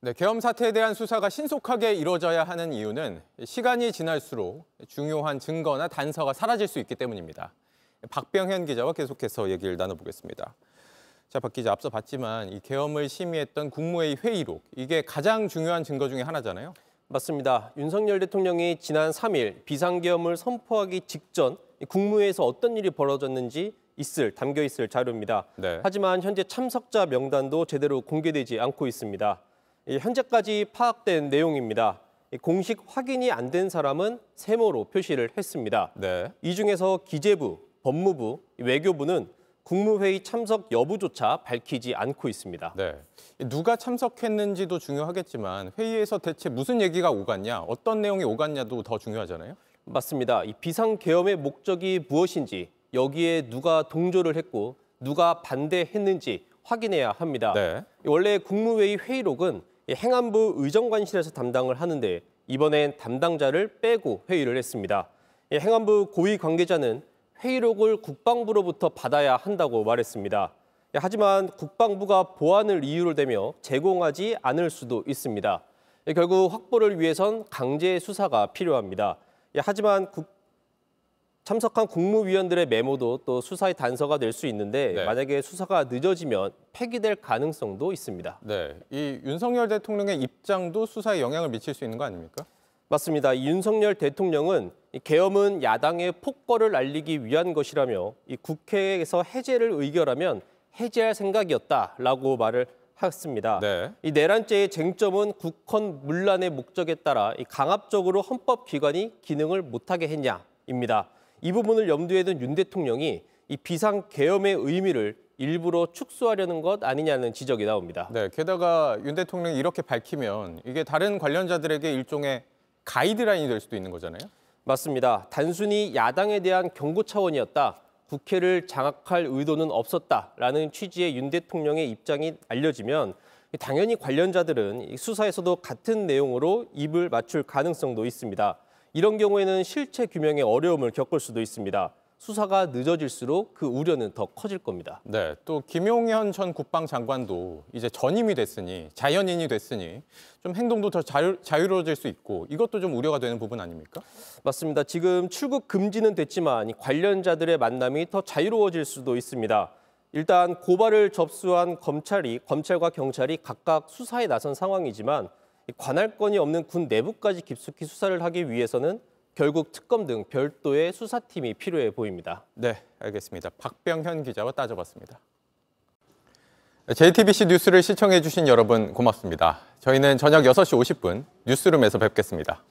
네, 계엄 사태에 대한 수사가 신속하게 이루어져야 하는 이유는 시간이 지날수록 중요한 증거나 단서가 사라질 수 있기 때문입니다. 박병현 기자와 계속해서 얘기를 나눠보겠습니다. 자, 박 기자 앞서 봤지만 이 계엄을 심의했던 국무회의 회의록 이게 가장 중요한 증거 중에 하나잖아요. 맞습니다. 윤석열 대통령이 지난 3일 비상계엄을 선포하기 직전 국무회에서 어떤 일이 벌어졌는지 있을 담겨 있을 자료입니다. 네. 하지만 현재 참석자 명단도 제대로 공개되지 않고 있습니다. 현재까지 파악된 내용입니다. 공식 확인이 안 된 사람은 세모로 표시를 했습니다. 네. 이 중에서 기재부, 법무부, 외교부는 국무회의 참석 여부조차 밝히지 않고 있습니다. 네. 누가 참석했는지도 중요하겠지만 회의에서 대체 무슨 얘기가 오갔냐, 어떤 내용이 오갔냐도 더 중요하잖아요. 맞습니다. 이 비상계엄의 목적이 무엇인지 여기에 누가 동조를 했고 누가 반대했는지 확인해야 합니다. 네. 원래 국무회의 회의록은 행안부 의정관실에서 담당을 하는데 이번엔 담당자를 빼고 회의를 했습니다. 행안부 고위 관계자는 회의록을 국방부로부터 받아야 한다고 말했습니다. 예, 하지만 국방부가 보안을 이유로 대며 제공하지 않을 수도 있습니다. 예, 결국 확보를 위해선 강제 수사가 필요합니다. 예, 하지만 국 참석한 국무위원들의 메모도 또 수사의 단서가 될 수 있는데 네. 만약에 수사가 늦어지면 폐기될 가능성도 있습니다. 네, 이 윤석열 대통령의 입장도 수사에 영향을 미칠 수 있는 거 아닙니까? 맞습니다. 윤석열 대통령은 개엄은 야당의 폭거를 알리기 위한 것이라며 이 국회에서 해제를 의결하면 해제할 생각이었다라고 말을 했습니다. 네. 이 내란죄의 쟁점은 국헌 문란의 목적에 따라 강압적으로 헌법 기관이 기능을 못하게 했냐입니다. 이 부분을 염두에 둔 윤 대통령이 이 비상 계엄의 의미를 일부러 축소하려는 것 아니냐는 지적이 나옵니다. 네, 게다가 윤 대통령이 이렇게 밝히면 이게 다른 관련자들에게 일종의 가이드라인이 될 수도 있는 거잖아요. 맞습니다. 단순히 야당에 대한 경고 차원이었다. 국회를 장악할 의도는 없었다라는 취지의 윤 대통령의 입장이 알려지면 당연히 관련자들은 수사에서도 같은 내용으로 입을 맞출 가능성도 있습니다. 이런 경우에는 실체 규명에 어려움을 겪을 수도 있습니다. 수사가 늦어질수록 그 우려는 더 커질 겁니다. 네, 또 김용현 전 국방장관도 이제 전임이 됐으니 자연인이 됐으니 좀 행동도 더 자유, 자유로워질 수 있고 이것도 좀 우려가 되는 부분 아닙니까? 맞습니다. 지금 출국 금지는 됐지만 관련자들의 만남이 더 자유로워질 수도 있습니다. 일단 고발을 접수한 검찰이 검찰과 경찰이 각각 수사에 나선 상황이지만 관할권이 없는 군 내부까지 깊숙이 수사를 하기 위해서는 결국 특검 등 별도의 수사팀이 필요해 보입니다. 네, 알겠습니다. 박병현 기자와 따져봤습니다. JTBC 뉴스를 시청해 주신 여러분 고맙습니다. 저희는 저녁 6시 50분 뉴스룸에서 뵙겠습니다.